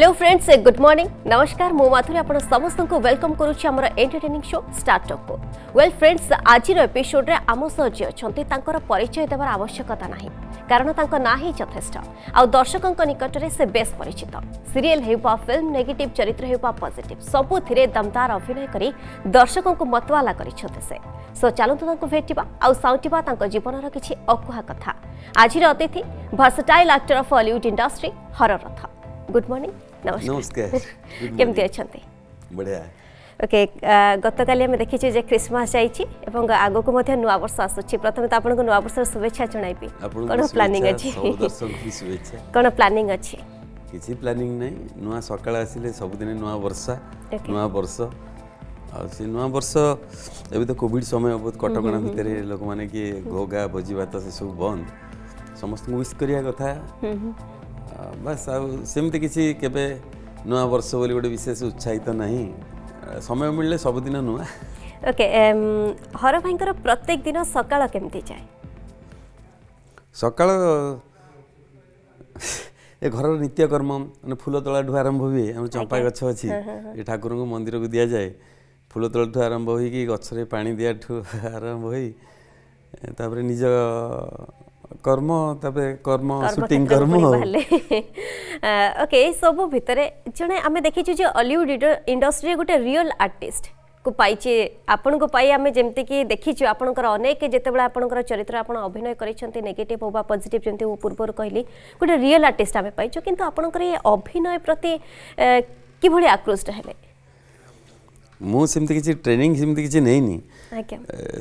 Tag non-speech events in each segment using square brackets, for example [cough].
hello friends good morning নমস্কার মু মাধুরী আপনার সমস্ত ওয়েলকম করুছি আমার এন্টারটেনিং শো স্টার্টঅপ কু ওয়েল ফ্রেন্ডস আজির এপিসোডে আম সহ যে অনেক তাঁর পরিচয় দেবার আবশ্যকতা না কারণ তাঁর না হি যথেষ্ট আর্শক নিকটরে সে বেশ পরিচিত সিরিয়েল হেউপা ফিল্ম নেগেটিভ চরিত্র হেউপা পজিটিভ সবুথিরে দমদার অভিনয় করে দর্শক মতওয়ালা করেছেন সে সো চালু তাঁর ভেটবা আউটিবা তাঁর জীবনর কিছু অকুহা কথা আজির অতিথি versatile actor of Hollywood industry হররথ গুড মর্নিং নমস্কার কেমতি অনেক বঢ়িয়া ওকে গতকালি আমি দেখিছি যে ক্রিসমাস যাইছি এবং আগকু মধ্যে নূয়া বর্ষ আসুছি প্রথমে তো আপনাকে নূয়া বর্ষর শুভেচ্ছা জনাইবি কোন প্ল্যানিং আছে কোন প্ল্যানিং আছে কিছু প্ল্যানিং নাই নূয়া সকাল আসিলে সবুদিন নূয়া বর্ষা নূয়া বর্ষ ଆଉ ସେ ନୂଆବର୍ଷ ଏବେ ତ କୋଭିଡ଼ ସମୟ ବହୁତ କଟକଣା ଭିତରେ ଲୋକମାନେ କିଏ ଘୋଗା ଭୋଜି ଭାତ ସେସବୁ ବନ୍ଦ ସମସ୍ତଙ୍କୁ ୱିସ୍ କରିବା କଥା ବାସ୍ ଆଉ ସେମିତି କିଛି କେବେ ନୂଆବର୍ଷ ବୋଲି ଗୋଟେ ବିଶେଷ ଉତ୍ସାହିତ ନାହିଁ ସମୟ ମିଳିଲେ ସବୁଦିନ ନୂଆ ଓକେ ହର ଭାଇଙ୍କର ପ୍ରତ୍ୟେକ ଦିନ ସକାଳ କେମିତି ଯାଏ ସକାଳ ଏ ଘରର ନିତ୍ୟକର୍ମ ମାନେ ଫୁଲ ତଳାଠୁ ଆରମ୍ଭ ହୁଏ ଆମର ଚମ୍ପା ଗଛ ଅଛି ଏ ଠାକୁରଙ୍କୁ ମନ୍ଦିରକୁ ଦିଆଯାଏ ଫୁଲ ତଳଠୁ ଆରମ୍ଭ ହୋଇକି ଗଛରେ ପାଣି ଦିଆଠୁ [laughs] ଆରମ୍ଭ ହୋଇ ତାପରେ ନିଜ কর্ম তবে কর্ম শুটিং কর্ম ওকে সব ভিতরে জনে আমি দেখিছু যে অলিউড ইন্ডস্ট্রি গোটে রিয়েল আর্টিস্ট কু পাইছি আপনার পাই আমি যেমি কি দেখিছু আপনার অনেক যেতবে আপনার চরিত্র আপনার অভিনয় করেছেন নেগেটিভ হো বা পজিটিভ যেমন মু পূর্বর কহিলি গোটে রিয়েল আর্টিস্ট আমি পাইছু কিন্তু আপনার এই অভিনয় প্রতি কিভাবে আকৃষ্ট হলে মু সেমতি কিছু ট্রেনিং সেমতি কিছু নেইনি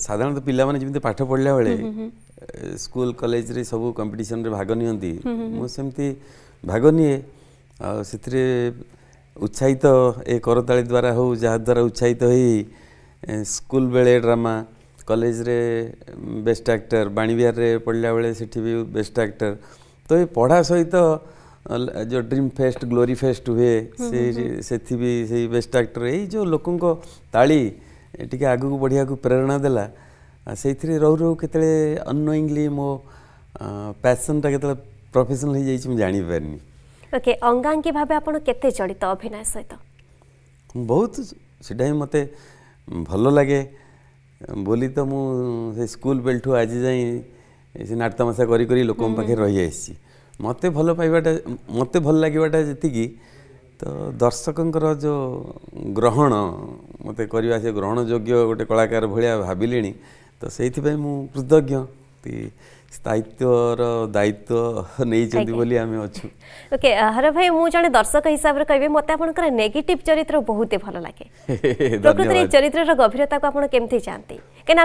সাধারণত পিলামানে যেমতি পাঠ পড়লা বেড়ে स्कूल कलेज रे सब कंपिटन भाग नि भाग निए से उत्साहित ए करताली द्वारा हो जहाद्वारा उत्साहित हो स्कूल बेले ड्रामा कलेज रे बेस्ट आक्टर बाणीबिहारे पढ़ला बेले से बेस्ट आक्टर तो ये पढ़ा सहित तो जो ड्रीम फेस्ट ग्लोरी फेस्ट हुए से बेस्ट आक्टर ये जो लोकों ताली टे आग को बढ़िया प्रेरणा देला ᱥᱮᱛᱨᱮ រ উ រូ কিᱛळे អនន য়িং លី মো អាផាសិនតា কিᱛ ល ប្រូフェសិនល হ যাইছি ম জানি বেৰনি ওকে អ ঙ্গাঙ্গ কি ভাবে आपण কেতে চড়িত অভিনয় সৈতা বহুত সিটাই মতে ভাল লাগে বলি তো মু স্কুল বেল্টু আজি যাই এনাৰ্তমাসা কৰি কৰি লোকম পাকে ৰৈ যায়ছি মতে ভাল পাইবা মতে ভাল লাগিবা যেতি কি তো দৰ্শকৰ যে গ্ৰহণ মতে কৰিবা সে গ্ৰহণ যোগ্য গটে কলাকাৰ ভঢ়িয়া ভাবি লেনি तो ସେଇଥିପାଇଁ ମୁଁ स्थायित्वर दायित्व नहीं बोली आम अच्छु ओके हर भाई मु दर्शक हिसाब से कहबे मते आपनकर चरित्र बहुत ही भल लागे चरित्र रे गभीरता को आपन केमथि जानते केन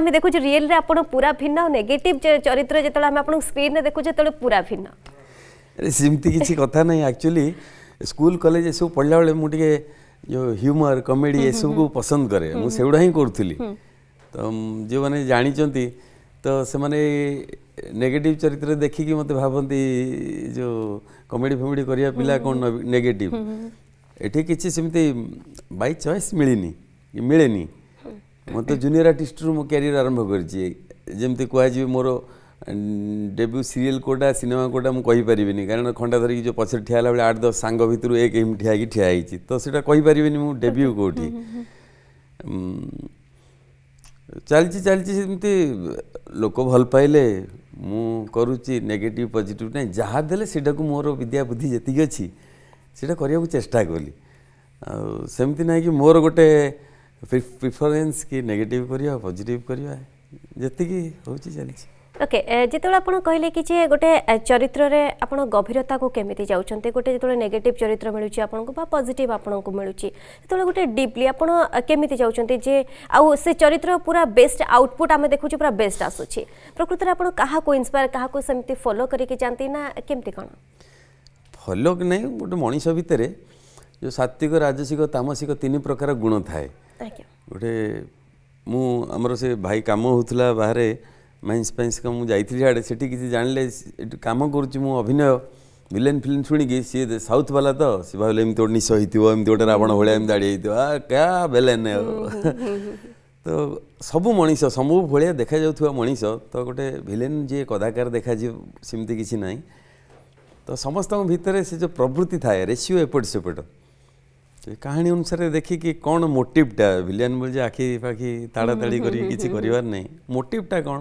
रियल पूरा भिन्न नेगेटिव चरित्र जेतले स्क्रीन रे देखु पूरा भिन्न अरे सिमति किछि नहीं एक्चुअली स्कूल कॉलेज पढला बेले मु जो ह्यूमर कॉमेडी ए सब को पसंद कैसे मु ही करथली ତ ଯେଉଁମାନେ ଜାଣିଛନ୍ତି ତ ସେମାନେ ନେଗେଟିଭ୍ ଚରିତ୍ର ଦେଖିକି ମୋତେ ଭାବନ୍ତି ଯେଉଁ କମେଡ଼ି ଫମେଡ଼ି କରିବା ପିଲା କ'ଣ ନେଗେଟିଭ୍ ଏଠି କିଛି ସେମିତି ବାଇ ଚଏସ୍ ମିଳିନି ମିଳେନି ମୋତେ ଜୁନିୟର ଆର୍ଟିଷ୍ଟରୁ ମୋ କ୍ୟାରିୟର ଆରମ୍ଭ କରିଛି ଯେମିତି କୁହାଯିବ ମୋର ଡେବ୍ୟୁ ସିରିଏଲ୍ କେଉଁଟା ସିନେମା କେଉଁଟା ମୁଁ କହିପାରିବିନି କାରଣ ଖଣ୍ଡା ଧରିକି ଯେଉଁ ପଛରେ ଠିଆ ହେଲା ବେଳେ ଆଠ ଦଶ ସାଙ୍ଗ ଭିତରୁ ଏକ ଏମିତି ଠିଆ ହେଇକି ଠିଆ ହେଇଛି ତ ସେଇଟା କହିପାରିବିନି ମୁଁ ଡେବ୍ୟୁ କେଉଁଠି चलती चलती सेमती लोक भल पाइले मुझे नेगेटिव पजिट ना जहाँ देखा मोर विद्या बुद्धि जीक अच्छी से चेषा कली आमती ना कि मोर गोटे प्रिफरेन्स कि नेगेटिव कर पजिट करवा जी हूँ चलती ଓକେ ଯେତେବେଳେ ଆପଣ କହିଲେ କି ଯେ ଗୋଟେ ଚରିତ୍ରରେ ଆପଣ ଗଭୀରତାକୁ କେମିତି ଯାଉଛନ୍ତି ଗୋଟେ ଯେତେବେଳେ ନେଗେଟିଭ୍ ଚରିତ୍ର ମିଳୁଛି ଆପଣଙ୍କୁ ବା ପଜିଟିଭ୍ ଆପଣଙ୍କୁ ମିଳୁଛି ସେତେବେଳେ ଗୋଟେ ଡିପ୍ଲି ଆପଣ କେମିତି ଯାଉଛନ୍ତି ଯେ ଆଉ ସେ ଚରିତ୍ର ପୁରା ବେଷ୍ଟ ଆଉଟପୁଟ୍ ଆମେ ଦେଖୁଛୁ ପୁରା ବେଷ୍ଟ ଆସୁଛି ପ୍ରକୃତରେ ଆପଣ କାହାକୁ ଇନ୍ସପାୟାର କାହାକୁ ସେମିତି ଫଲୋ କରିକି ଯାଆନ୍ତି ନା କେମିତି କ'ଣ ଫଲୋ ନାହିଁ ଗୋଟେ ମଣିଷ ଭିତରେ ଯେଉଁ ସାତ୍ତ୍ୱିକ ରାଜସିକ ତାମସିକ ତିନି ପ୍ରକାର ଗୁଣ ଥାଏ ଗୋଟେ ମୁଁ ଆମର ସେ ଭାଇ କାମ ହେଉଥିଲା ବାହାରେ ମାଇନ୍ସ ପାଇନ୍ସ କ'ଣ ମୁଁ ଯାଇଥିଲି ସିଆଡ଼େ ସେଠି କିଛି ଜାଣିଲେ ଏଠି କାମ କରୁଛି ମୁଁ ଅଭିନୟ ଭିଲେନ୍ ଫିଲ୍ମ ଶୁଣିକି ସିଏ ସାଉଥ୍ ବାଲା ତ ସେ ଭାବିଲେ ଏମିତି ଗୋଟେ ନିଶ ହେଇଥିବ ଏମିତି ଗୋଟେ ରାବଣ ଭଳିଆ ଏମିତି ଦାଡ଼ି ହେଇଥିବ ଆ କ୍ୟା ବେଲେନ୍ ତ ସବୁ ମଣିଷ ସବୁ ଭଳିଆ ଦେଖାଯାଉଥିବା ମଣିଷ ତ ଗୋଟେ ଭିଲେନ୍ ଯିଏ କଦାକାର ଦେଖାଯିବ ସେମିତି କିଛି ନାହିଁ ତ ସମସ୍ତଙ୍କ ଭିତରେ ସେ ଯେଉଁ ପ୍ରବୃତ୍ତି ଥାଏ ରେସିଓ ଏପଟ ସେପଟ ସେ କାହାଣୀ ଅନୁସାରେ ଦେଖିକି କ'ଣ ମୋଟିଭ୍ଟା ଭିଲିଆନ୍ ବୋଲି ଯେ ଆଖି ପାଖି ତାଡ଼ାତାଡ଼ି କରିକି କିଛି କରିବାର ନାହିଁ ମୋଟିଭ୍ଟା କ'ଣ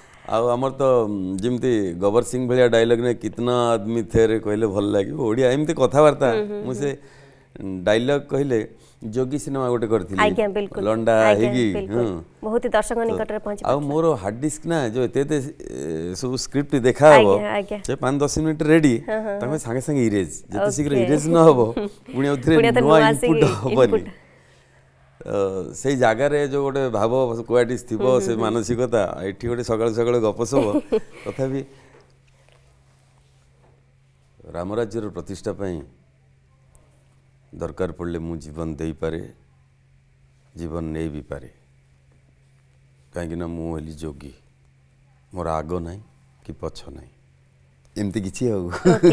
ଆଉ ଆମର ତ ଯେମିତି ଗବର ସିଂ ଭଳିଆ ଡାଇଲଗ୍ ଡାଇଲଗ୍ରେ କିତନା ଆଦମୀ ଥେରେ କହିଲେ ଭଲ ଲାଗିବ ଓଡ଼ିଆ ଏମିତି କଥାବାର୍ତ୍ତା ମୁଁ ସେ ଡାଇଲଗ୍ କହିଲେ ଯୋଗୀ ସିନେମା ଗୋଟେ କରିଥିଲି ଲଣ୍ଡା ହେଇକି ବହୁତ ଦର୍ଶକ ନିକଟରେ ପହଞ୍ଚି ଆଉ ମୋର ହାର୍ଡ ଡିସ୍କ ନା ଯୋଉ ଏତେ ଏତେ ସବୁ ସ୍କ୍ରିପ୍ଟ ଦେଖା ହବ ସେ ପାଞ୍ଚ ଦଶ ମିନିଟ୍ ରେଡି ତାଙ୍କ ସାଙ୍ଗେ ସାଙ୍ଗେ ଇରେଜ୍ ଯେତେ ଶୀଘ୍ର ଇରେଜ୍ ନ ହବ ପୁଣି ଆଉ ଥରେ ନୂଆ ଇନପୁଟ୍ ହବନି ସେଇ ଜାଗାରେ ଯେଉଁ ଗୋଟେ ଭାବ କୁଆଡ଼ି ଥିବ ସେ ମାନସିକତା ଏଠି ଗୋଟେ ସକାଳୁ ସକାଳୁ ଗପ ସବୁ ତଥାପି ରାମରାଜ୍ୟର ପ୍ରତିଷ୍ଠା ପାଇଁ ଦରକାର ପଡ଼ିଲେ ମୁଁ ଜୀବନ ଦେଇପାରେ ଜୀବନ ନେଇ ବି ପାରେ କାହିଁକିନା ମୁଁ ହେଲି ଯୋଗୀ ମୋର ଆଗ ନାହିଁ କି ପଛ ନାହିଁ ଏମିତି କିଛି ଆଉ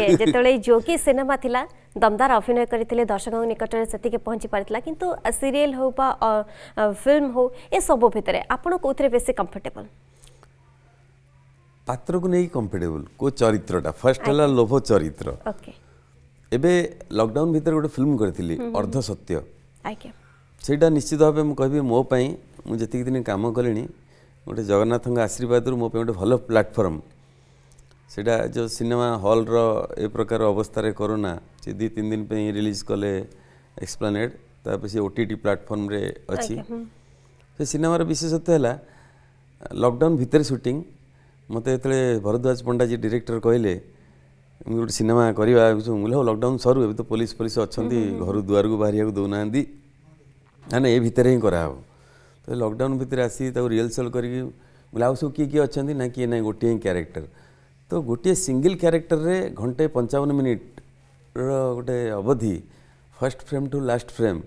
ଯେତେବେଳେ ଯୋଗୀ ସିନେମା ଥିଲା दमदार अभिनय करते दर्शक निकट में से पहुँची पार कि सीरीयल हो फिल्म हो सब भितर आपड़ कौन बेस कम्फर्टेबल पात्र को नहीं कम्फर्टेबल को चरित्रटा फर्स्ट है लोभ चरित्र एबे लकडाउन भितर गोटे फिल्म करी अर्ध सत्य ସେଇଟା निश्चित भाव मुझे କହିବି ମୋ मुझे ମୁଁ दिन काम କାମ गोटे जगन्नाथ आशीर्वाद ଆଶୀର୍ବାଦରୁ ମୋ ପାଇଁ ଗୋଟେ ଭଲ ସେଇଟା ଯେଉଁ ସିନେମା ହଲ୍ର ଏ ପ୍ରକାର ଅବସ୍ଥାରେ କରୋନା ସେ ଦୁଇ ତିନି ଦିନ ପାଇଁ ରିଲିଜ୍ କଲେ ଏକ୍ସପ୍ଲାନେଡ଼୍ ତାପରେ ସେ ଓ ଟି ଟି ପ୍ଲାଟଫର୍ମରେ ଅଛି ସେ ସିନେମାର ବିଶେଷତ୍ୱ ହେଲା ଲକଡାଉନ୍ ଭିତରେ ସୁଟିଂ ମୋତେ ଯେତେବେଳେ ଭରଦ୍ୱାଜ ପଣ୍ଡାଜୀ ଡିରେକ୍ଟର କହିଲେ ଗୋଟେ ସିନେମା କରିବା ମୁଁ ହଉ ଲକଡାଉନ୍ ସରୁ ଏବେ ତ ପୋଲିସ ପୋଲିସ ଅଛନ୍ତି ଘରୁ ଦୁଆରକୁ ବାହାରିବାକୁ ଦେଉନାହାନ୍ତି ନା ନା ଏ ଭିତରେ ହିଁ କରାହେବ ତ ଲକଡାଉନ୍ ଭିତରେ ଆସି ତାକୁ ରିହର୍ସାଲ୍ କରିକି ବୋଲେ ଆଉ ସବୁ କିଏ କିଏ ଅଛନ୍ତି ନା କିଏ ନାହିଁ ଗୋଟିଏ ହିଁ କ୍ୟାରେକ୍ଟର ତ ଗୋଟିଏ ସିଙ୍ଗିଲ୍ କ୍ୟାରେକ୍ଟରରେ ଘଣ୍ଟେ ପଞ୍ଚାବନ ମିନିଟ୍ର ଗୋଟେ ଅବଧି first frame to last frame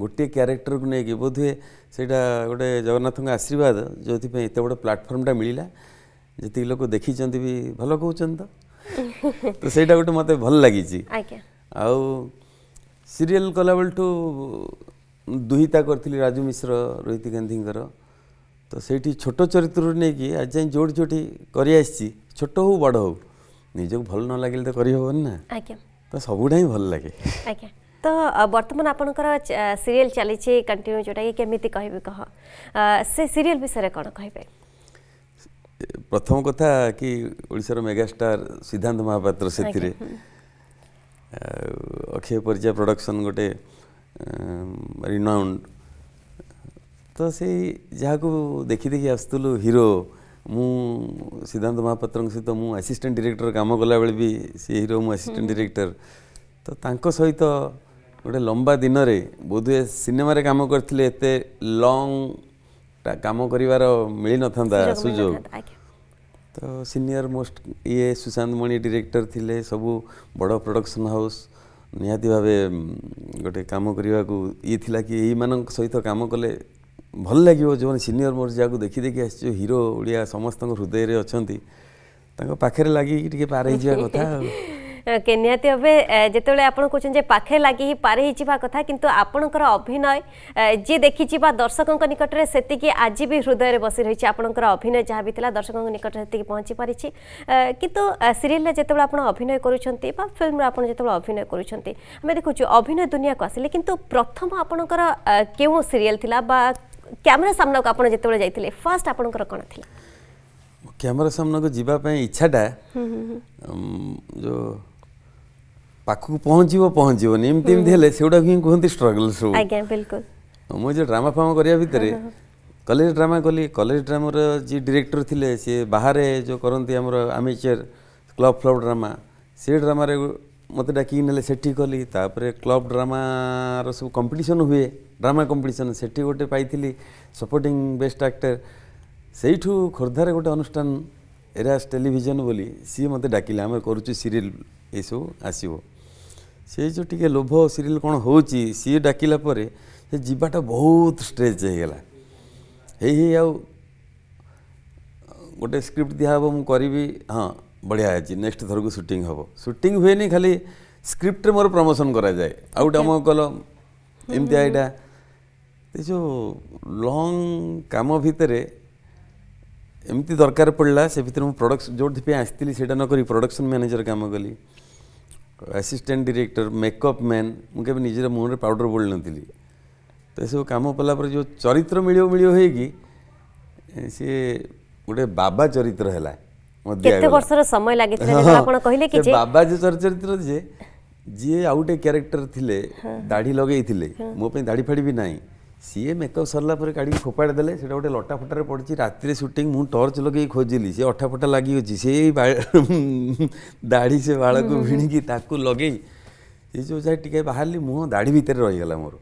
ଗୋଟିଏ କ୍ୟାରେକ୍ଟରକୁ ନେଇକି ବୋଧହୁଏ ସେଇଟା ଗୋଟେ ଜଗନ୍ନାଥଙ୍କ ଆଶୀର୍ବାଦ ଯେଉଁଥିପାଇଁ ଏତେ ବଡ଼ ପ୍ଲାଟଫର୍ମଟା ମିଳିଲା ଯେତିକି ଲୋକ ଦେଖିଛନ୍ତି ବି ଭଲ କହୁଛନ୍ତି ତ ତ ସେଇଟା ଗୋଟେ ମୋତେ ଭଲ ଲାଗିଛି ଆଉ ସିରିଏଲ୍ କଲାବେଳଠୁ ଦୁହିତା କରିଥିଲି ରାଜୁ ମିଶ୍ର ରୋହିତ ଗାନ୍ଧୀଙ୍କର तो सही छोट चरित्र नहीं कि आज जाए जोड़ जोटी कर छोट हो बड़ हो निजक भल न लगे तो करना तो सबुटा भल लगे तो बर्तमान आप सीरीयल चली कंटिन्यू जोटा कि कह से सीरीयल विषय कौन कह प्रथम कथा कि ओडार स्टार सिद्धांत महापात्र से अक्षय पर्याय प्रडक्शन गोटे रिनाउंड ତ ସେଇ ଯାହାକୁ ଦେଖି ଦେଖି ଆସୁଥିଲୁ ହିରୋ ମୁଁ ସିଦ୍ଧାନ୍ତ ମହାପାତ୍ରଙ୍କ ସହିତ ମୁଁ ଆସିଷ୍ଟାଣ୍ଟ ଡିରେକ୍ଟର କାମ କଲାବେଳେ ବି ସେ ହିରୋ ମୁଁ ଆସିଷ୍ଟାଣ୍ଟ ଡିରେକ୍ଟର ତ ତାଙ୍କ ସହିତ ଗୋଟେ ଲମ୍ବା ଦିନରେ ବୋଧହୁଏ ସିନେମାରେ କାମ କରିଥିଲେ ଏତେ ଲଙ୍ଗଟା କାମ କରିବାର ମିଳିନଥାନ୍ତା ସୁଯୋଗ ତ ସିନିୟର ମୋଷ୍ଟ ଇଏ ସୁଶାନ୍ତ ମଣି ଡିରେକ୍ଟର ଥିଲେ ସବୁ ବଡ଼ ପ୍ରଡ଼କ୍ସନ୍ ହାଉସ୍ ନିହାତି ଭାବେ ଗୋଟେ କାମ କରିବାକୁ ଇଏ ଥିଲା କି ଏଇମାନଙ୍କ ସହିତ କାମ କଲେ ଭଲ ଲାଗିବ ଯେଉଁମାନେ ସିନିୟର ମୋର ଯାହାକୁ ଦେଖି ଦେଖି ଆସିଛୁ ହିରୋ ଓଡ଼ିଆ ସମସ୍ତଙ୍କ ହୃଦୟରେ ଅଛନ୍ତି ତାଙ୍କ ପାଖରେ ଲାଗିକି ଟିକେ ପାର ହେଇଯିବା କଥା ଆଉ ଓକେ ନିହାତି ଭାବେ ଯେତେବେଳେ ଆପଣ କହୁଛନ୍ତି ଯେ ପାଖରେ ଲାଗି ହିଁ ପାରି ହେଇଯିବା କଥା କିନ୍ତୁ ଆପଣଙ୍କର ଅଭିନୟ ଯିଏ ଦେଖିଛି ବା ଦର୍ଶକଙ୍କ ନିକଟରେ ସେତିକି ଆଜି ବି ହୃଦୟରେ ବସି ରହିଛି ଆପଣଙ୍କର ଅଭିନୟ ଯାହା ବି ଥିଲା ଦର୍ଶକଙ୍କ ନିକଟରେ ସେତିକି ପହଞ୍ଚି ପାରିଛି କିନ୍ତୁ ସିରିଏଲରେ ଯେତେବେଳେ ଆପଣ ଅଭିନୟ କରୁଛନ୍ତି ବା ଫିଲ୍ମରେ ଆପଣ ଯେତେବେଳେ ଅଭିନୟ କରୁଛନ୍ତି ଆମେ ଦେଖୁଛୁ ଅଭିନୟ ଦୁନିଆକୁ ଆସିଲେ କିନ୍ତୁ ପ୍ରଥମ ଆପଣଙ୍କର କେଉଁ ସିରିଏଲ ଥିଲା ବା କ୍ୟାମେରା ସାମ୍ନାକୁ ଆପଣ ଯେତେବେଳେ ଯାଇଥିଲେ ଫାର୍ଷ୍ଟ ଆପଣଙ୍କର କ'ଣ ଥିଲା କ୍ୟାମେରା ସାମ୍ନାକୁ ଯିବା ପାଇଁ ଇଚ୍ଛାଟା ଯେଉଁ ପାଖକୁ ପହଞ୍ଚିବ ପହଞ୍ଚିବନି ଏମିତି ଏମିତି ହେଲେ ସେଗୁଡ଼ାକୁ ହିଁ କୁହନ୍ତି ଷ୍ଟ୍ରଗଲ୍ ସବୁ ଆଜ୍ଞା ବିଲକୁଲ ମୁଁ ଯେଉଁ ଡ୍ରାମା ଫାମା କରିବା ଭିତରେ କଲେଜ ଡ୍ରାମା କଲି କଲେଜ ଡ୍ରାମାର ଯିଏ ଡିରେକ୍ଟର ଥିଲେ ସିଏ ବାହାରେ ଯେଉଁ କରନ୍ତି ଆମର ଆମିଚେର କ୍ଲବ୍ ଫ୍ଲବ୍ ଡ୍ରାମା ସେ ଡ୍ରାମାରେ ମୋତେ ଡାକିକି ନେଲେ ସେଠି କଲି ତାପରେ କ୍ଲବ୍ ଡ୍ରାମାର ସବୁ କମ୍ପିଟିସନ୍ ହୁଏ ଡ୍ରାମା କମ୍ପିଟିସନ୍ ସେଠି ଗୋଟେ ପାଇଥିଲି ସପୋର୍ଟିଂ ବେଷ୍ଟ ଆକ୍ଟର ସେଇଠୁ ଖୋର୍ଦ୍ଧାରେ ଗୋଟେ ଅନୁଷ୍ଠାନ ଏରାସ୍ ଟେଲିଭିଜନ ବୋଲି ସିଏ ମୋତେ ଡାକିଲେ ଆମେ କରୁଛୁ ସିରିଏଲ୍ ଏସବୁ ଆସିବ ସେଇ ଯେଉଁ ଟିକେ ଲୋଭ ସିରିଏଲ୍ କ'ଣ ହେଉଛି ସିଏ ଡାକିଲା ପରେ ସେ ଯିବାଟା ବହୁତ ଷ୍ଟ୍ରେଚ୍ ହେଇଗଲା ହେଇ ହେଇ ଆଉ ଗୋଟେ ସ୍କ୍ରିପ୍ଟ ଦିଆହେବ ମୁଁ କରିବି ହଁ ବଢ଼ିଆ ହେଇଛି ନେକ୍ସଟ ଥରକୁ ସୁଟିଂ ହେବ ସୁଟିଂ ହୁଏନି ଖାଲି ସ୍କ୍ରିପ୍ଟରେ ମୋର ପ୍ରମୋସନ୍ କରାଯାଏ ଆଉ ଗୋଟେ ଆମ କଲ ଏମିତିଆ ଏଇଟା ଏ ଯେଉଁ ଲଙ୍ଗ୍ କାମ ଭିତରେ ଏମିତି ଦରକାର ପଡ଼ିଲା ସେ ଭିତରେ ମୁଁ ପ୍ରଡ଼କ୍ସନ୍ ଯେଉଁଥିପାଇଁ ଆସିଥିଲି ସେଇଟା ନକରି ପ୍ରଡ଼କ୍ସନ୍ ମ୍ୟାନେଜର୍ କାମ କଲି ଆସିଷ୍ଟାଣ୍ଟ ଡିରେକ୍ଟର ମେକଅପ୍ ମ୍ୟାନ୍ ମୁଁ କେବେ ନିଜର ମୁହଁରେ ପାଉଡ଼ର ବୋଳି ନଥିଲି ତ ଏସବୁ କାମ କଲା ପରେ ଯେଉଁ ଚରିତ୍ର ମିଳିବ ମିଳିବ ହେଇକି ସିଏ ଗୋଟେ ବାବା ଚରିତ୍ର ହେଲା କେତେ ବର୍ଷର ସମୟ ଲାଗିଥିଲା ଆପଣ କହିଲେ କି ବାବା ଯେ ଚରିତ୍ର ଯେ ଯିଏ ଆଉ ଗୋଟେ କ୍ୟାରେକ୍ଟର ଥିଲେ ଦାଢ଼ି ଲଗେଇଥିଲେ ମୋ ପାଇଁ ଦାଢ଼ି ଫାଢ଼ି ବି ନାହିଁ सीए मेकअप सरला काड़ी फोपाड़ देले से गोटे लटा फटा पड़ी रात सुटिंग मुझ टर्च लगे खोजिली सी अठा फटा लगे सी दाढ़ी से बाड़ को भिणी लगे ये जो जाए टी बाहर मुह दाढ़ी भितर रही मोर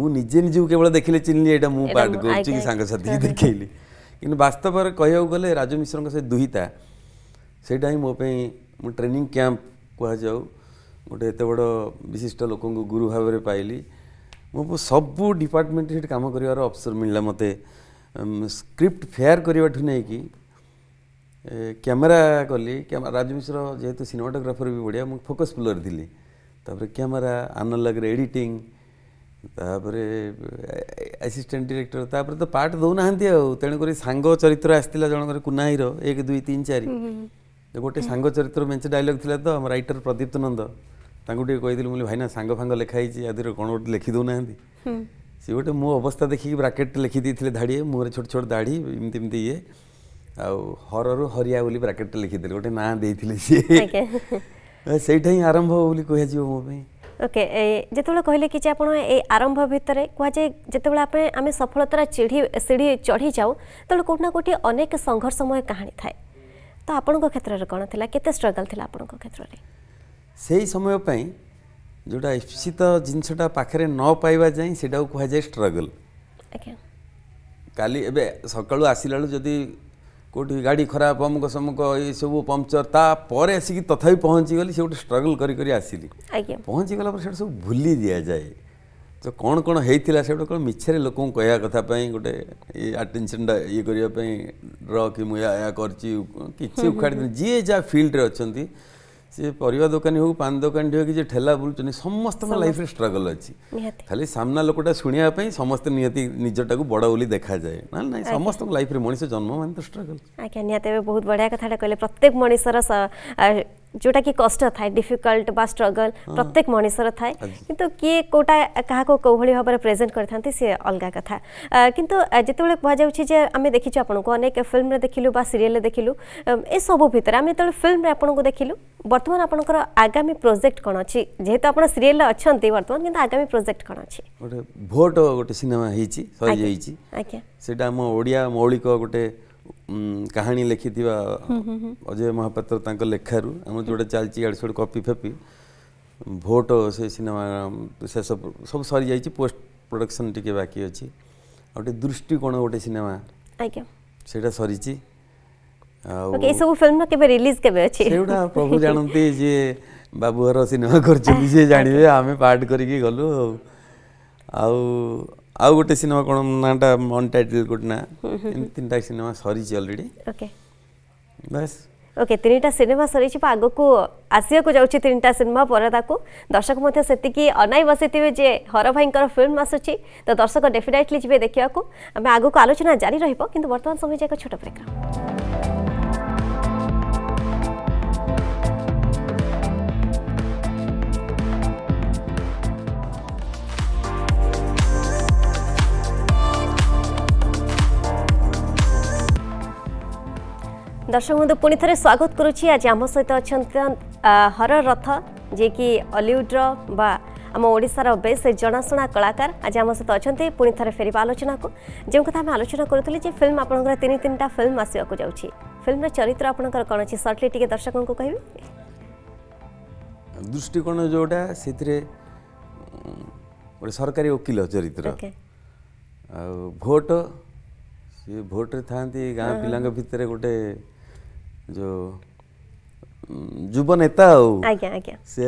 मुझे निजे केवल देखे चिन्हली ये पार्ट कर सांगसाथी देखली कि बास्तव में कह ग राजू मिश्र सहित दुहिता से मोप ट्रेनिंग क्या कह जाऊ गोटे एत बड़ विशिष्ट लोक गुरु भाव में पाइली ମୁଁ ସବୁ ଡିପାର୍ଟମେଣ୍ଟରେ ସେଠି କାମ କରିବାର ଅବସର ମିଳିଲା ମୋତେ ସ୍କ୍ରିପ୍ଟ ଫେୟାର କରିବାଠୁ ନେଇକି କ୍ୟାମେରା କଲି ରାଜୁ ମିଶ୍ର ଯେହେତୁ ସିନେମାଟୋଗ୍ରାଫର ବି ବଢ଼ିଆ ମୁଁ ଫୋକସ୍ ପିଲର ଥିଲି ତାପରେ କ୍ୟାମେରା ଆନାଲଗ୍ରେ ଏଡ଼ିଟିଂ ତାପରେ ଆସିଷ୍ଟାଣ୍ଟ ଡିରେକ୍ଟର ତାପରେ ତ ପାର୍ଟ ଦେଉନାହାନ୍ତି ଆଉ ତେଣୁକରି ସାଙ୍ଗ ଚରିତ୍ର ଆସିଥିଲା ଜଣଙ୍କର କୁନାହିର ଏକ ଦୁଇ ତିନି ଚାରି ଗୋଟେ ସାଙ୍ଗ ଚରିତ୍ର ମେଞ୍ଚ ଡାଇଲଗ୍ ଥିଲା ତ ଆମ ରାଇଟର ପ୍ରଦୀପ୍ତ ନନ୍ଦ ତାଙ୍କୁ ଟିକେ କହିଥିଲି ମୁଁ ଭାଇନା ସାଙ୍ଗ ଫାଙ୍ଗ ଲେଖା ହେଇଛି ଆ ଦେହରେ କ'ଣ ଗୋଟେ ଲେଖି ଦେଉନାହାନ୍ତି ସେ ଗୋଟେ ମୋ ଅବସ୍ଥା ଦେଖିକି ବ୍ରାକେଟ୍ ଲେଖି ଦେଇଥିଲେ ଧାଡ଼ିଏ ମୁହଁରେ ଛୋଟ ଛୋଟ ଦାଢ଼ି ଏମିତି ଏମିତି ଇଏ ଆଉ ହରରୁ ହରିଆ ବୋଲି ବ୍ରାକେଟ୍ରେ ଲେଖିଥିଲେ ଗୋଟେ ନାଁ ଦେଇଥିଲେ ସିଏ ସେଇଟା ହିଁ ଆରମ୍ଭ ବୋଲି କୁହାଯିବ ମୋ ପାଇଁ ଓକେ ଯେତେବେଳେ କହିଲେ କି ଯେ ଆପଣ ଏଇ ଆରମ୍ଭ ଭିତରେ କୁହାଯାଏ ଯେତେବେଳେ ଆମେ ଆମେ ସଫଳତାର ଚିଢ଼ି ସିଢ଼ି ଚଢ଼ି ଯାଉ ତେଣୁ କେଉଁଠି ନା କେଉଁଠି ଅନେକ ସଂଘର୍ଷମୟ କାହାଣୀ ଥାଏ ତ ଆପଣଙ୍କ କ୍ଷେତ୍ରରେ କ'ଣ ଥିଲା କେତେ ଷ୍ଟ୍ରଗଲ୍ ଥିଲା ଆପଣଙ୍କ କ୍ଷେତ୍ରରେ সেই সময় পাই ଯେଉଁଟା ଇପ୍ସିତ ଜିନିଷଟା ପାଖରେ ନ ପାଇବା ଯାଏଁ ସେଇଟାକୁ କୁହାଯାଏ ଷ୍ଟ୍ରଗଲ୍ କାଲି ଏବେ ସକାଳୁ ଆସିଲା ବେଳୁ ଯଦି କେଉଁଠି ଗାଡ଼ି ଖରାପ ଅମୁକ ସମୁକ ଏସବୁ ପମ୍ପଚର ତାପରେ ଆସିକି ତଥାପି ପହଞ୍ଚିଗଲି ସେ ଗୋଟେ ଷ୍ଟ୍ରଗଲ୍ କରି କରି ଆସିଲି ପହଞ୍ଚିଗଲା ପରେ ସେଇଟା ସବୁ ଭୁଲି ଦିଆଯାଏ ତ କ'ଣ କ'ଣ ହେଇଥିଲା ସେଗୁଡ଼ା କ'ଣ ମିଛରେ ଲୋକଙ୍କୁ କହିବା କଥା ପାଇଁ ଗୋଟେ ଇଏ ଆଟେନସନ୍ଟା ଇଏ କରିବା ପାଇଁ ଡ୍ର କି ମୁଁ ଏହା ଏହା କରିଛି କିଛି ଉଖାଡ଼ି ଯିଏ ଯାହା ଫିଲ୍ଡରେ ଅଛନ୍ତି ସିଏ ପରିବା ଦୋକାନୀ ହଉ ପାନ ଦୋକାନୀ ହଉ କି ଯିଏ ଠେଲା ବୁଲୁଛନ୍ତି ସମସ୍ତଙ୍କ ଲାଇଫ୍ରେ ଷ୍ଟ୍ରଗଲ୍ ଅଛି ଖାଲି ସାମ୍ନା ଲୋକଟା ଶୁଣିବା ପାଇଁ ସମସ୍ତେ ନିହାତି ନିଜଟାକୁ ବଡ଼ ବୋଲି ଦେଖାଯାଏ ନା ନାଇଁ ସମସ୍ତଙ୍କ ଲାଇଫ୍ରେ ମଣିଷ ଜନ୍ମ ମାନେ ତ ଷ୍ଟ୍ରଗଲ୍ ଆଜ୍ଞା ନିହାତି ଏବେ ବହୁତ ବଢ଼ିଆ କଥାଟା କହିଲେ ପ୍ରତ୍ୟେକ ମଣିଷର ଯେଉଁଟାକି କଷ୍ଟ ଥାଏ ଡିଫିକଲ୍ଟ ବା ଷ୍ଟ୍ରଗଲ୍ ପ୍ରତ୍ୟେକ ମଣିଷର ଥାଏ କିନ୍ତୁ କିଏ କେଉଁଟା କାହାକୁ କେଉଁଭଳି ଭାବରେ ପ୍ରେଜେଣ୍ଟ କରିଥାନ୍ତି ସେ ଅଲଗା କଥା କିନ୍ତୁ ଯେତେବେଳେ କୁହାଯାଉଛି ଯେ ଆମେ ଦେଖିଛୁ ଆପଣଙ୍କୁ ଅନେକ ଫିଲ୍ମରେ ଦେଖିଲୁ ବା ସିରିଏଲ୍ରେ ଦେଖିଲୁ ଏସବୁ ଭିତରେ ଆମେ ଯେତେବେଳେ ଫିଲ୍ମରେ ଆପଣଙ୍କୁ ଦେଖିଲୁ ବର୍ତ୍ତମାନ ଆପଣଙ୍କର ଆଗାମୀ ପ୍ରୋଜେକ୍ଟ କ'ଣ ଅଛି ଯେହେତୁ ଆପଣ ସିରିଏଲ୍ରେ ଅଛନ୍ତି ବର୍ତ୍ତମାନ କିନ୍ତୁ ଆଗାମୀ ପ୍ରୋଜେକ୍ଟ କ'ଣ ଅଛି ଗୋଟେ ଭୋଟ ଗୋଟେ ସିନେମା ହେଇଛି ସରିଯାଇଛି ଆଜ୍ଞା ସେଇଟା ଆମ ଓଡ଼ିଆ ମୌଳିକ ଗୋଟେ କାହାଣୀ ଲେଖିଥିବା ଅଜୟ ମହାପାତ୍ର ତାଙ୍କ ଲେଖାରୁ ଆମର ଯେଉଁଟା ଚାଲିଛି ଇଆଡ଼େ ସିଆଡ଼େ କପି ଫପି ଭୋଟ ସେ ସିନେମା ଶେଷ ସବୁ ସରିଯାଇଛି ପୋଷ୍ଟ ପ୍ରଡକ୍ସନ୍ ଟିକେ ବାକି ଅଛି ଆଉ ଗୋଟେ ଦୃଷ୍ଟିକୋଣ ଗୋଟେ ସିନେମା ଆଜ୍ଞା ସେଇଟା ସରିଛି ଆଉ ଏସବୁ ଫିଲ୍ମ କେବେ ରିଲିଜ୍ କେବେ ଅଛି ସେଗୁଡ଼ା ପ୍ରଭୁ ଜାଣନ୍ତି ଯିଏ ବାବୁଘର ସିନେମା କରିଛନ୍ତି ସିଏ ଜାଣିବେ ଆମେ ପାର୍ଟ କରିକି ଗଲୁ ଆଉ ଆଉ ଆଉ ଗୋଟେ ସିନେମା କ'ଣ ନାଁଟା ଅନଟାଇଟେଡ୍ ଗୋଟେ ନା ଏମିତି ତିନିଟା ସିନେମା ସରିଛି ଅଲରେଡି ଓକେ ବାସ୍ ଓକେ ତିନିଟା ସିନେମା ସରିଯିବ ଆଗକୁ ଆସିବାକୁ ଯାଉଛି ତିନିଟା ସିନେମା ପରଦାକୁ ଦର୍ଶକ ମଧ୍ୟ ସେତିକି ଅନାଇ ବସିଥିବେ ଯେ ହର ଭାଇଙ୍କର ଫିଲ୍ମ ଆସୁଛି ତ ଦର୍ଶକ ଡେଫିନାଇଟଲି ଯିବେ ଦେଖିବାକୁ ଆମେ ଆଗକୁ ଆଲୋଚନା ଜାରି ରହିବ କିନ୍ତୁ ବର୍ତ୍ତମାନ ସମୟ ଯାକ ଛୋଟ ବ୍ରେକ୍ দর্শক বন্ধু পুঁ থে স্বাগত করুছি আজ আমার সহ হর রথ যে কি অলিউডর বা আমার ওড়শার বেশ জনাশুনা কলাকার আজ আমার সহ অনেক পুঁ থে ফের আলোচনা যে কথা আমি আলোচনা করুলে যে ফিল্ম আপনার তিন তিনটা ফিল্ম আসবাক যাচ্ছি ফিল্মর চরিত্র আপনার কম অনেক সর্টলি টিকি দর্শক কহবে দৃষ্টিকোণ যেটা সে সরকারি ওকিল চরিত্র ভোট সে ভোটরে থাকে গাঁ পিলা ভিতরে গোটে ଯେଉଁ ଯୁବ ନେତା ଆଉ ଆଜ୍ଞା ଆଜ୍ଞା ସେ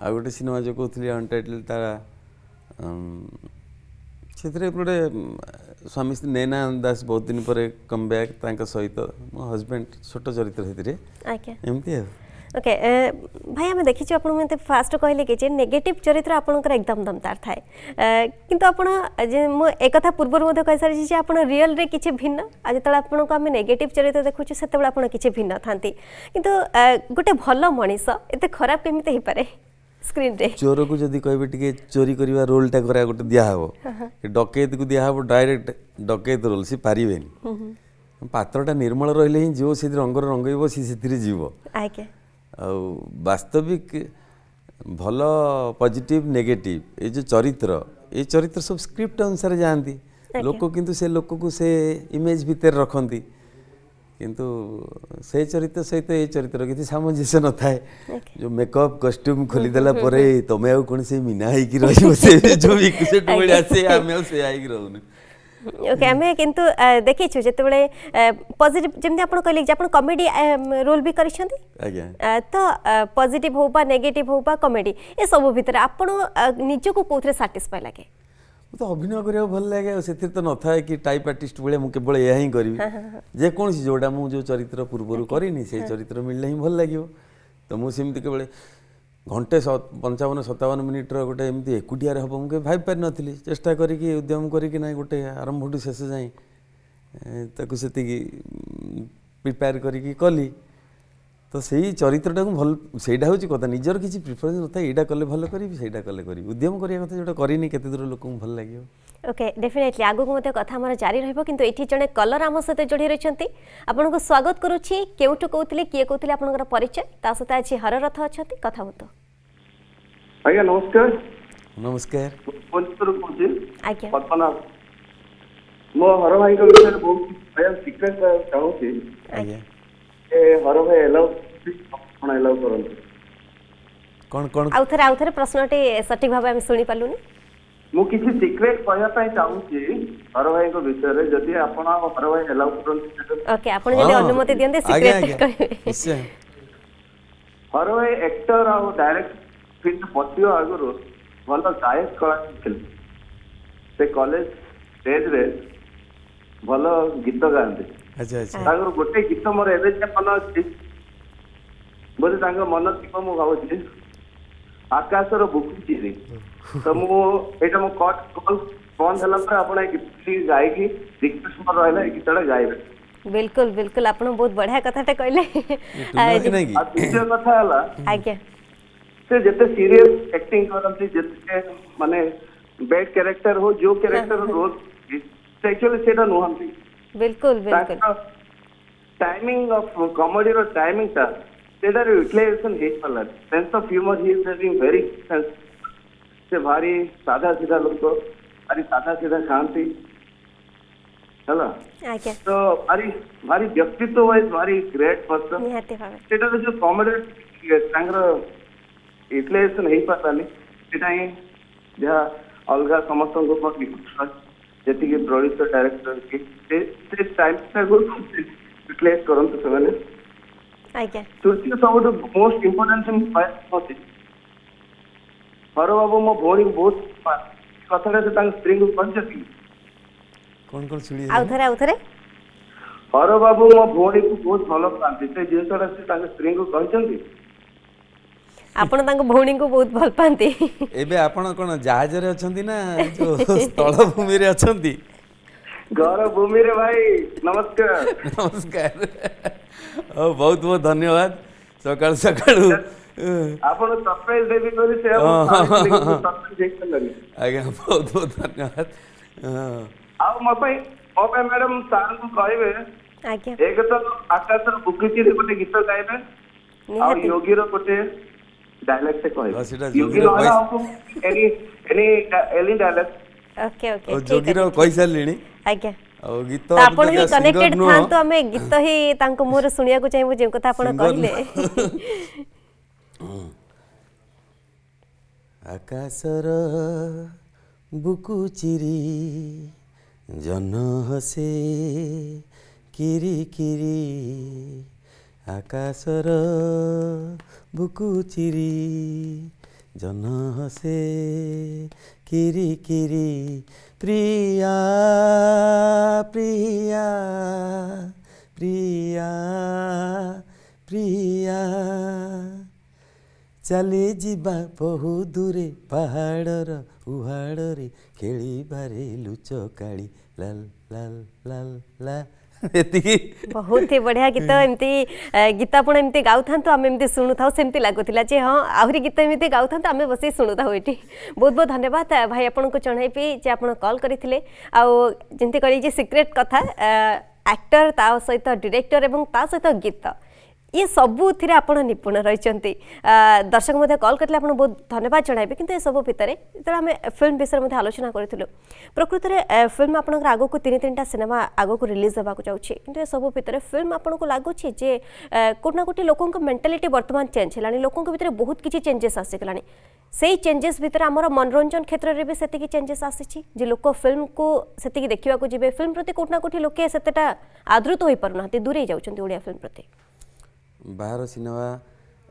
ଆଉ ଗୋଟେ ସିନେମା ଯେଉଁ କହୁଥିଲି ଅନଟାଇଟେଲ୍ ତା ସେଥିରେ ଗୋଟେ ସ୍ୱାମୀ ସ୍ତ୍ରୀ ନୈନା ଦାସ ବହୁତ ଦିନ ପରେ କମ୍ ବ୍ୟାକ୍ ତାଙ୍କ ସହିତ ମୋ ହଜବେଣ୍ଡ ଛୋଟ ଚରିତ୍ର ସେଥିରେ ଏମିତି ଆଉ ओके भाई आम देखीचु आपण मते फास्ट कहले कि जे नेगेटिव चरित्र आपणकर एकदम दमदार थाए किंतु आपण जे मु एकथा पूर्व मते कहि सारि जे आपण रियल रे किछि भिन्न आ जेतला आपण को आमे नेगेटिव चरित्र देखुछु सेतबेला आपण किछि भिन्न थांती किंतु गोटे भलो मनीष एते खराब केमिते हि पारे ସ୍କ୍ରିନ୍ରେ ଚୋରକୁ ଯଦି କହିବେ ଟିକେ ଚୋରି କରିବା ରୋଲ୍ଟା କରିବା ଗୋଟେ ଦିଆହେବ ଡକେଇତକୁ ଦିଆହେବ ଡାଇରେକ୍ଟ ଡକେଇତ ରୋଲ୍ ସେ ପାରିବେନି ପାତ୍ରଟା ନିର୍ମଳ ରହିଲେ ହିଁ ଯିବ ସେଥିରେ ରଙ୍ଗର ରଙ୍ଗେଇବ ସେ ସେଥିରେ ଯିବ ଆଜ୍ଞା ଆଉ ବାସ୍ତବିକ ଭଲ ପଜିଟିଭ୍ ନେଗେଟିଭ୍ ଏ ଯେଉଁ ଚରିତ୍ର ଏ ଚରିତ୍ର ସବୁ ସ୍କ୍ରିପ୍ଟ ଅନୁସାରେ ଯାଆନ୍ତି ଲୋକ କିନ୍ତୁ ସେ ଲୋକକୁ ସେ ଇମେଜ୍ ଭିତରେ ରଖନ୍ତି କିନ୍ତୁ ସେ ଚରିତ୍ର ସହିତ ଏ ଚରିତ୍ର କିଛି ସାମଞ୍ଜସ୍ୟ ନଥାଏ ଯେଉଁ ମେକଅପ୍ କଷ୍ଟ୍ୟୁମ୍ ଖୋଲିଦେଲା ପରେ ତମେ ଆଉ କ'ଣ ସେ ମିନା ହେଇକି ରହିବ ସେ ଯେଉଁ ଆସେ ଆମେ ଆଉ ସେ ହେଇକି ରହୁନୁ ओके आम किंतु देखीचु जितेबले पॉजिटिव जमी आप कहले आप कमेडी रोल भी कर तो पॉजिटिव हो बा नेगेटिव हो बा कमेडी ए सब भितर आपण निजको कोथरे साटिस्फाई लागे ମୋତେ ଅଭିନୟ କରିବାକୁ ଭଲ ଲାଗେ ଆଉ ସେଥିରେ ତ ନଥାଏ କି ଟାଇପ୍ ଆର୍ଟିଷ୍ଟ ଭଳିଆ ମୁଁ କେବଳ ଏହା ହିଁ କରିବି ଯେକୌଣସି ଯେଉଁଟା ମୁଁ ଯେଉଁ ଚରିତ୍ର ପୂର୍ବରୁ କରିନି ସେଇ ଚରିତ୍ର ମିଳିଲେ ହିଁ ଭଲ ଲାଗିବ ତ ମୁଁ ସେମିତି କେବଳ ଘଣ୍ଟେ ପଞ୍ଚାବନ ସତାବନ ମିନିଟ୍ର ଗୋଟେ ଏମିତି ଏକୁଟିଆରେ ହେବ ମୁଁ କେବେ ଭାବିପାରିନଥିଲି ଚେଷ୍ଟା କରିକି ଉଦ୍ୟମ କରିକି ନାହିଁ ଗୋଟେ ଆରମ୍ଭଠୁ ଶେଷ ଯାଏଁ ତାକୁ ସେତିକି ପ୍ରିପେୟାର କରିକି କଲି ତ ସେଇ ଚରିତ୍ରଟାକୁ ଭଲ ସେଇଟା ହେଉଛି କଥା ନିଜର କିଛି ପ୍ରିଫରେନ୍ସ ନଥାଏ ଏଇଟା କଲେ ଭଲ କରିବି ସେଇଟା କଲେ କରିବି ଉଦ୍ୟମ କରିବା କଥା ଯେଉଁଟା କରିନି କେତେ ଦୂର ଲୋକଙ୍କୁ ଭଲ ଲାଗିବ ওকে ডেফিনেটলি আগুক মধ্যে কথা আমার জারি রহব কিন্তু এটি জনে কলর আমার সাথে যোড়ি রয়েছেন আপনার স্বাগত করুছি কেউঠু কৌলে কি কৌলে আপনার পরিচয় তা সহ আজ হররথ অনেক কথা হতো আজ্ঞা নমস্কার নমস্কার ভুবনেশ্বর কହୁଛି আজ্ঞা পদ্মনাথ ମୋ ହର ଭାଇଙ୍କ ବିଷୟରେ ବହୁତ କହିବାକୁ ସିକ୍ରେଟ୍ ଚାହୁଁଛି ଏ ହର ଭାଇ ଏଲାଉ କ'ଣ ଏଲାଉ କରନ୍ତି କ'ଣ କ'ଣ ଆଉ ଥରେ ଆଉ ଥରେ ପ୍ରଶ୍ନଟି ସଠିକ୍ ଭାବେ ଆମେ ଶୁଣିପାରିଲୁନି ମୁଁ କିଛି ସିକ୍ରେଟ୍ କହିବା ପାଇଁ ଚାହୁଁଛି ହରଭାଇଙ୍କ ବିଷୟରେ ଯଦି ଆପଣ ହରଭାଇ ଆଲାଉ କରନ୍ତି ଓକେ ଆପଣ ଯଦି ଅନୁମତି ଦିଅନ୍ତେ ସିକ୍ରେଟ୍ କହିବେ ହରଭାଇ ଆକ୍ଟର ଆଉ ଡାଇରେକ୍ଟ ଫିଲ୍ଡ ପଶିବା ଆଗରୁ ଭଲ ଗାୟକ କଳାକାର ଥିଲେ ସେ କଲେଜ ଷ୍ଟେଜରେ ଭଲ ଗୀତ ଗାଆନ୍ତି ତାଙ୍କର ଗୋଟେ ଗୀତ ମୋର ଏବେ ଯାଏ ମନେ ଅଛି ବୋଧେ ତାଙ୍କ ମନ ଥିବ ମୁଁ ଭାବୁଛି ଆକାଶର ବୁକୁଚିରେ ତ ମୁଁ ଏଇଟା ମୁଁ କଟ୍ କଲ୍ ବନ୍ଦ ହେଲା ପରେ ଆପଣ ଏ ଗୀତ ଗାଇକି ରିକ୍ୱେଷ୍ଟ ମୋର ରହିଲା ଏ ଗୀତଟା ଗାଇବେ ବିଲକୁଲ ବିଲକୁଲ ଆପଣ ବହୁତ ବଢିଆ କଥାଟା କହିଲେ ଦ୍ୱିତୀୟ କଥା ହେଲା ଆଜ୍ଞା ସେ ଯେତେ ସିରିୟସ୍ ଆକ୍ଟିଂ କରନ୍ତି ଯେତେ ମାନେ ବ୍ୟାଡ୍ କ୍ୟାରେକ୍ଟର ହଉ ଯୋଉ କ୍ୟାରେକ୍ଟର ରୋଲ୍ ଆକ୍ଚୁଆଲି ସେଇଟା ନୁହନ୍ତି ବିଲକୁଲ ବିଲକୁଲ ଟାଇମିଂ ଅଫ୍ କମେଡିର ଟାଇମିଂଟା ସେଇଟାରେ ୟୁଟିଲାଇଜେସନ୍ ହେଇପାରିଲାନି sense of humour he is very sense से भारी साधा सीधा लोक भारी साधा सीधा खाती ହେଲା ତ ଭାରି ଭାରି ବ୍ୟକ୍ତିତ୍ୱ ୱାଇଜ ଭାରି ଗ୍ରେଟ୍ ପର୍ସନ ସେଟାରେ ଯୋଉ କମେଡି ତାଙ୍କର ୟୁଟିଲାଇଜେସନ ହେଇପାରିଲାନି ସେଟା ହିଁ ଯାହା ଅଲଗା ସମସ୍ତଙ୍କୁ ମୋର ରିକ୍ୱେଷ୍ଟ ଯେତିକି ପ୍ରଡ୍ୟୁସର ଡାଇରେକ୍ଟର ସେ ସେ ଟାଇମ୍ଟାକୁ ୟୁଟିଲାଇଜ କରନ୍ତୁ ସେମାନେ ତୃତୀୟ ସବୁଠୁ ମୋଷ୍ଟ ଇମ୍ପୋର୍ଟାନ୍ସ ହରବାବୁ ମୋ ଭଉଣୀକୁ ବହୁତ କଥାଟା ସେ ତାଙ୍କ ସ୍ତ୍ରୀଙ୍କୁ କହିଛନ୍ତି କଣ କଣ ଶୁଣି ଆଉ ଥରେ ଆଉ ଥରେ ହରବାବୁ ମୋ ଭଉଣୀକୁ ବହୁତ ଭଲ ପାଆନ୍ତି ସେ ଜିନିଷଟା ସେ ତାଙ୍କ ସ୍ତ୍ରୀଙ୍କୁ କହିଛନ୍ତି ଆପଣ ତାଙ୍କ ଭଉଣୀଙ୍କୁ ବହୁତ ଭଲ ପାଆନ୍ତି ଏବେ ଆପଣ କଣ ଜାହାଜରେ ଅଛନ୍ତି ନା ସ୍ଥଳ ଭୂମିରେ ଅଛନ୍ତି ଘର ଭୂମିରେ ଭାଇ ନମସ୍କାର ନମସ୍କାର ହଉ ବହୁତ ବହୁତ ଧନ୍ୟବାଦ ସକାଳୁ ସକାଳୁ ଆପଣ ସରପ୍ରାଇଜ ଦେବି କରି ସେ ଆଜ୍ଞା ବହୁତ ବହୁତ ଧନ୍ୟବାଦ ଆଉ ମୋ ପାଇଁ ମୋ ପାଇଁ ମ୍ୟାଡାମ ସାର୍ଙ୍କୁ କହିବେ ଏକ ତ ଆକାଶର ବୁକିଚିରେ ଗୋଟେ ଗୀତ ଗାଇବେ ଆଉ ୟୋଗୀର ଗୋଟେ ଡାଇଲେକ୍ଟ କହିବେ ୟୋଗୀର any any any dialect okay okay ଯୋଗୀର କହିସାରିଲିଣି ଆଜ୍ଞା ଆଉ ଗୀତ ଆପଣ ହିଁ କନେକ୍ଟେଡ୍ ଥାଆନ୍ତୁ ଆମେ ଗୀତ ହିଁ ତାଙ୍କ ମୁହଁରୁ ଶୁଣିବାକୁ ଚାହିଁବୁ ଯେଉଁ କଥା ଆପଣ କହିଲେ ଆକାଶର ବୁକୁ ଚିରି ଜହ୍ନ ହସେ କିରି କିରି ଆକାଶର ବୁକୁ ଚିରି ଜହ୍ନ ହସେ କିରି କିରି ପ୍ରିୟା ପ୍ରିୟା ପ୍ରିୟା ପ୍ରିୟା ଚାଲିଯିବା ବହୁ ଦୂରେ ପାହାଡ଼ର ଉହାଡ଼ରେ ଖେଳିବାରେ ଲୁଚକାଳି ଲାଲ ଲାଲ ଲାଲ ଲା ଏତିକି ବହୁତ ହି ବଢ଼ିଆ ଗୀତ ଏମିତି ଗୀତ ଆପଣ ଏମିତି ଗାଉଥାନ୍ତୁ ଆମେ ଏମିତି ଶୁଣୁଥାଉ ସେମିତି ଲାଗୁଥିଲା ଯେ ହଁ ଆହୁରି ଗୀତ ଏମିତି ଗାଉଥାନ୍ତୁ ଆମେ ବସି ଶୁଣୁଥାଉ ଏଠି ବହୁତ ବହୁତ ଧନ୍ୟବାଦ ଭାଇ ଆପଣଙ୍କୁ ଜଣାଇବି ଯେ ଆପଣ କଲ୍ କରିଥିଲେ ଆଉ ଯେମିତି କରି ଯେ ସିକ୍ରେଟ୍ କଥା ଆକ୍ଟର ତା ସହିତ ଡିରେକ୍ଟର ଏବଂ ତା ସହିତ ଗୀତ ये सबुतिर आपण निपुण रहिଛନ୍ତି দর্শক মধ্যে কল করলে আপনার বহু ধন্যবাদ জনাইবে কিন্তু এসব ভিতরে যেটা আমি ফিল্ম বিষয়ে মধ্যে আলোচনা করেছিলু প্রকৃতরে ফিল্ম আপনার আগুক তিন তিনটা সিনেমা আগুক রিলিজ হওয়া যাচ্ছে কিন্তু এসব ভিতরে ফিল্ম আপনার লাগুছে যে কোটি না কোটি লোক মেন্টালিটি বর্তমান চেঞ্জ হল লোক ভিতরে বহুত কিছু চেঞ্জেস আসিগলা সেই চেঞ্জেস ভিতরে আমার মনোরঞ্জন ক্ষেত্রে বি সেতিকি চেঞ্জেস আসিছি যে লোক ফিল্মকু সেতিকি দেখা যাবে ফিল্ম প্রতি কোটি না কোটি লোকে সেতটা আদৃত হয়ে পু না দূরে যাচ্ছেন ওড়িয়া ফিল্ম প্রতি ବାହାର ସିନେମା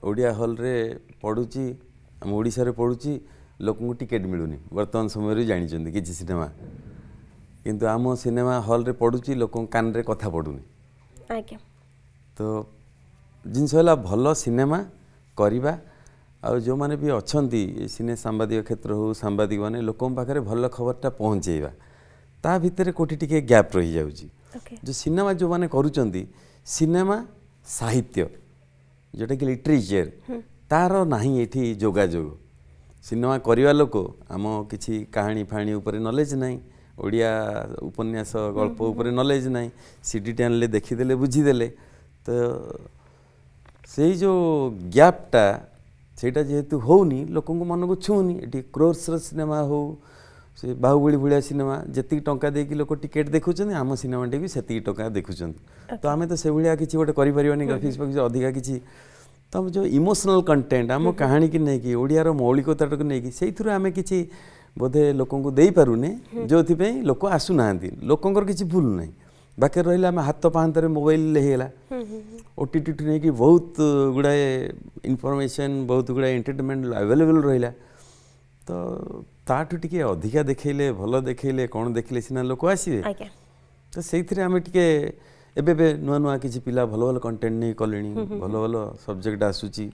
ଓଡ଼ିଆ ହଲ୍ରେ ପଡ଼ୁଛି ଆମ ଓଡ଼ିଶାରେ ପଡ଼ୁଛି ଲୋକଙ୍କୁ ଟିକେଟ୍ ମିଳୁନି ବର୍ତ୍ତମାନ ସମୟରେ ଜାଣିଛନ୍ତି କିଛି ସିନେମା କିନ୍ତୁ ଆମ ସିନେମା ହଲ୍ରେ ପଡ଼ୁଛି ଲୋକଙ୍କ କାନରେ କଥା ପଡ଼ୁନି ଆଜ୍ଞା ତ ଜିନିଷ ହେଲା ଭଲ ସିନେମା କରିବା ଆଉ ଯେଉଁମାନେ ବି ଅଛନ୍ତି ସିନେ ସାମ୍ବାଦିକ କ୍ଷେତ୍ର ହେଉ ସାମ୍ବାଦିକମାନେ ଲୋକଙ୍କ ପାଖରେ ଭଲ ଖବରଟା ପହଞ୍ଚେଇବା ତା ଭିତରେ କେଉଁଠି ଟିକେ ଗ୍ୟାପ୍ ରହିଯାଉଛି ଯେଉଁ ସିନେମା ଯେଉଁମାନେ କରୁଛନ୍ତି ସିନେମା ସାହିତ୍ୟ ଯେଉଁଟାକି ଲିଟ୍ରେଚର୍ ତାର ନାହିଁ ଏଠି ଯୋଗାଯୋଗ ସିନେମା କରିବା ଲୋକ ଆମ କିଛି କାହାଣୀ ଫାହାଣୀ ଉପରେ ନଲେଜ୍ ନାହିଁ ଓଡ଼ିଆ ଉପନ୍ୟାସ ଗଳ୍ପ ଉପରେ ନଲେଜ୍ ନାହିଁ ସିଡ଼ିଟି ଆଣିଲେ ଦେଖିଦେଲେ ବୁଝିଦେଲେ ତ ସେଇ ଯେଉଁ ଗ୍ୟାପ୍ଟା ସେଇଟା ଯେହେତୁ ହେଉନି ଲୋକଙ୍କ ମନକୁ ଛୁଉନି ଏଠି କ୍ରୋର୍ସର ସିନେମା ହେଉ से बाहुबली भाया सिनेमा जी टा दे लोक टिकेट देखुं आम सिनेमा भी से टाँग देखुं तो आम तो भाया किसी गोटे ग्राफिक्स फ्राफिक्स अधिका किसी तो जो इमोशनल कंटेन्ट आम कहानी की नहीं कि ओडियार मौलिकता को लेकिन से आम कि बोधे लोक पारे जो लोक आसूना लोकंर किसी भूल ना बाकी रही आम हाथ पहांत मोबाइल लेगला ओटी टी नहीं कि बहुत गुड़ाए इनफर्मेसन बहुत गुड़ाए एंटरटेनमेंट अवेलेबल रहा ତ ତାଠୁ ଟିକେ ଅଧିକା ଦେଖେଇଲେ ଭଲ ଦେଖେଇଲେ କ'ଣ ଦେଖେଇଲେ ସିନା ଲୋକ ଆସିବେ ତ ସେଇଥିରେ ଆମେ ଟିକେ ଏବେ ଏବେ ନୂଆ ନୂଆ କିଛି ପିଲା ଭଲ ଭଲ କଣ୍ଟେଣ୍ଟ ନେଇ କଲେଣି ଭଲ ଭଲ ସବଜେକ୍ଟ ଆସୁଛି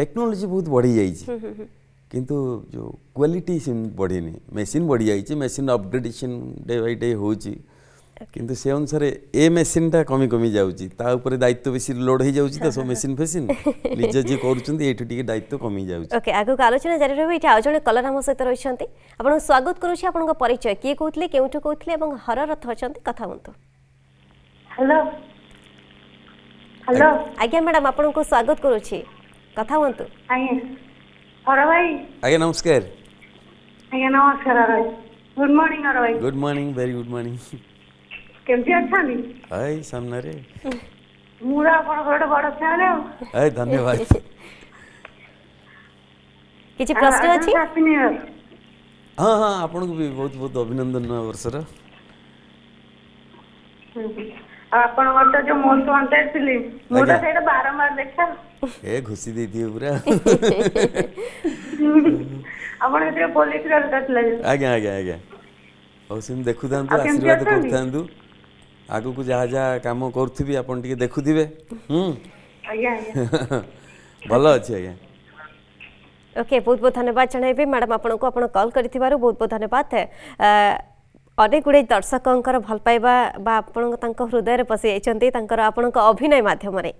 ଟେକ୍ନୋଲୋଜି ବହୁତ ବଢ଼ିଯାଇଛି କିନ୍ତୁ ଯେଉଁ କ୍ୱାଲିଟି ବଢ଼ିନି ମେସିନ୍ ବଢ଼ିଯାଇଛି machine upgradation day by day ହେଉଛି কিন্তু সে অনুসারে এ মেসিনটা কমি কমি যাচ্ছে তা উপরে দায়িত্ব বেশি লোড হয়ে যাচ্ছে তো সব মেসিন ফেসিন নিজে যে করছেন এইটু টিকে দায়িত্ব কমি যাচ্ছে ওকে আগুক আলোচনা জারি রহবে এটা আজনে কলার আমার সাথে রয়েছেন আপনার স্বাগত করুছি আপনার পরিচয় কি কইতলে কেউঠু কইতলে এবং হররথ অনেক কথা বলতো হ্যালো হ্যালো আজ্ঞা ম্যাডাম আপনার স্বাগত করুছি কথা বলতো আজ্ঞা হর ভাই আজ্ঞা নমস্কার আজ্ঞা নমস্কার হর ভাই গুড মর্নিং হর ভাই good morning very good morning କେମିତି ଅଛନ୍ତି ଏଇ ସାମ୍ନାରେ ମୁଁ ଆପଣ ଗୋଟେ ବଡ ଫ୍ୟାନ ଆଉ ଏଇ ଧନ୍ୟବାଦ କିଛି ପ୍ରଶ୍ନ ଅଛି ହଁ ହଁ ଆପଣଙ୍କୁ ବି ବହୁତ ବହୁତ ଅଭିନନ୍ଦନ ନୂଆ ବର୍ଷର ଆପଣଙ୍କର ତ ଯୋଉ ମୋଷ୍ଟ ୱାଣ୍ଟେଡ୍ ଫିଲ୍ମ ମୁଁ ତ ସେଇଟା ବାରମ୍ବାର ଦେଖା ଏ ଘୁଷି ଦେଇଥିବେ ପୁରା ଆପଣ ସେଥିରେ ପୋଲିସ ଥିଲା ଆଜ୍ଞା ଆଜ୍ଞା ଆଜ୍ଞା ହଉ ସେମିତି ଦେଖୁଥାନ୍ତୁ ଆଶୀର୍ବାଦ କରୁଥାନ୍ତୁ ଆଗକୁ ଯାହା ଯାହା କାମ କରୁଥିବି ଆପଣ ଟିକେ ଦେଖୁଥିବେ ଭଲ ଅଛି ଆଜ୍ଞା ଓକେ ବହୁତ ବହୁତ ଧନ୍ୟବାଦ ଜଣାଇବି ମ୍ୟାଡ଼ାମ୍ ଆପଣଙ୍କୁ ଆପଣ କଲ୍ କରିଥିବାରୁ ବହୁତ ବହୁତ ଧନ୍ୟବାଦ ଅନେକ ଗୁଡ଼ିଏ ଦର୍ଶକଙ୍କର ଭଲ ପାଇବା ବା ଆପଣଙ୍କ ତାଙ୍କ ହୃଦୟରେ ପଶିଯାଇଛନ୍ତି ତାଙ୍କର ଆପଣଙ୍କ ଅଭିନୟ ମାଧ୍ୟମରେ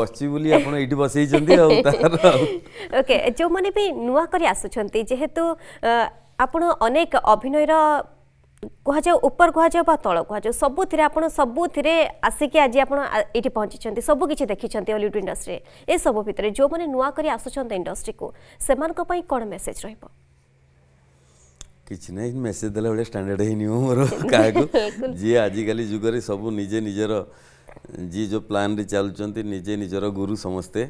ବସିଛି ବୋଲି ଆପଣ ଏଇଠି ବସେଇଛନ୍ତି ଆଉ ଓକେ ଯେଉଁମାନେ ବି ନୂଆ କରି ଆସୁଛନ୍ତି ଯେହେତୁ ଆପଣ ଅନେକ ଅଭିନୟର କୁହାଯାଉ ଉପର କୁହାଯାଉ ବା ତଳ କୁହାଯାଉ ସବୁଥିରେ ଆପଣ ସବୁଥିରେ ଆସିକି ଆଜି ଆପଣ ଏଇଠି ପହଞ୍ଚିଛନ୍ତି ସବୁ କିଛି ଦେଖିଛନ୍ତି ଅଲିଉଡ୍ ଇଣ୍ଡଷ୍ଟ୍ରିରେ ଏସବୁ ଭିତରେ ଯେଉଁମାନେ ନୂଆ କରି ଆସୁଛନ୍ତି ଇଣ୍ଡଷ୍ଟ୍ରିକୁ ସେମାନଙ୍କ ପାଇଁ କ'ଣ ମେସେଜ ରହିବ କିଛି ନାହିଁ ମେସେଜ ଦେଲା ଭଳିଆ ଷ୍ଟାଣ୍ଡାର୍ଡ ହେଇନିବ ମୋର କାହାକୁ [laughs] ଯିଏ ଆଜିକାଲି ଯୁଗରେ ସବୁ ନିଜେ ନିଜର ଯିଏ ଯେଉଁ ପ୍ଲାନ୍ରେ ଚାଲୁଛନ୍ତି ନିଜେ ନିଜର ଗୁରୁ ସମସ୍ତେ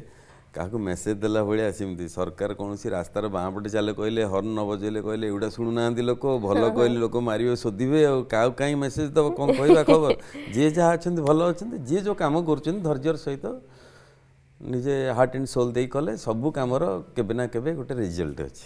କାହାକୁ ମେସେଜ ଦେଲା ଭଳିଆ ସେମିତି ସରକାର କୌଣସି ରାସ୍ତାର ବାଁପଟେ ଚାଲେ କହିଲେ ହର୍ନ ନ ବଜେଇଲେ କହିଲେ ଏଗୁଡ଼ା ଶୁଣୁନାହାନ୍ତି ଲୋକ ଭଲ କହିଲେ ଲୋକ ମାରିବେ ଶୋଧିବେ ଆଉ କାହାକୁ କାହିଁ ମେସେଜ ଦେବ କ'ଣ କହିବା ଖବର ଯିଏ ଯାହା ଅଛନ୍ତି ଭଲ ଅଛନ୍ତି ଯିଏ ଯେଉଁ କାମ କରୁଛନ୍ତି ଧୈର୍ଯ୍ୟର ସହିତ ନିଜେ ହାର୍ଟ ଆଣ୍ଡ ସୋଲ୍ ଦେଇ କଲେ ସବୁ କାମର କେବେ ନା କେବେ ଗୋଟେ ରେଜଲ୍ଟ ଅଛି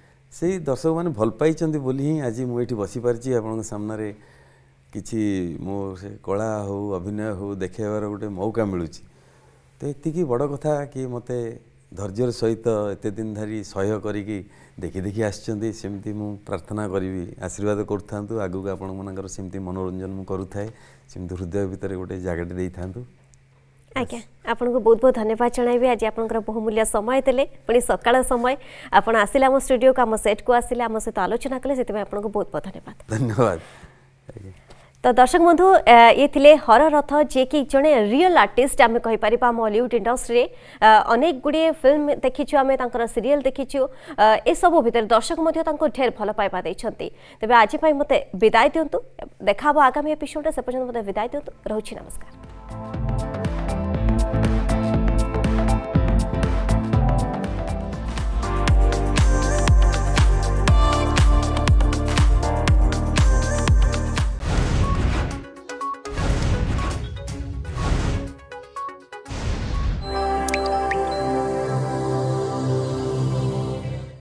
ସେଇ ଦର୍ଶକମାନେ ଭଲ ପାଇଛନ୍ତି ବୋଲି ହିଁ ଆଜି ମୁଁ ଏଠି ବସିପାରିଛି ଆପଣଙ୍କ ସାମ୍ନାରେ କିଛି ମୋ ସେ କଳା ହଉ ଅଭିନୟ ହଉ ଦେଖାଇବାର ଗୋଟେ ମଉକା ମିଳୁଛି ତ ଏତିକି ବଡ଼ କଥା କି ମୋତେ ଧୈର୍ଯ୍ୟର ସହିତ ଏତେ ଦିନ ଧରି ସହ୍ୟ କରିକି ଦେଖି ଦେଖି ଆସିଛନ୍ତି ସେମିତି ମୁଁ ପ୍ରାର୍ଥନା କରିବି ଆଶୀର୍ବାଦ କରୁଥାନ୍ତୁ ଆଗକୁ ଆପଣମାନଙ୍କର ସେମିତି ମନୋରଞ୍ଜନ ମୁଁ କରୁଥାଏ ସେମିତି ହୃଦୟ ଭିତରେ ଗୋଟେ ଜାଗାଟେ ଦେଇଥାନ୍ତୁ आज्ञा आपंक बहुत बहुत धन्यवाद जन आज आपंकर बहुमूल्य समय दे पी सका समय आप आसिले आम स्टूडियो को आम सेट को आसिले आम सहित आलोचना कले से आपको बहुत बहुत धन्यवाद धन्यवाद तो दर्शक बंधु ये थे हर रथ जे कि जड़े रियल आर्टिस्ट आम कहीपर आम हलीउड इंडस्ट्री में अनेक गुड़े फिल्म देखीचु आम सीरीयल देखीचु यू भितर दर्शक ढेर भल पाइबा देखते तेज आजपाई मत विदाय दिंतु देखा आगामी एपिसोड से पर्यटन मत विदाय दिंतु रोचे नमस्कार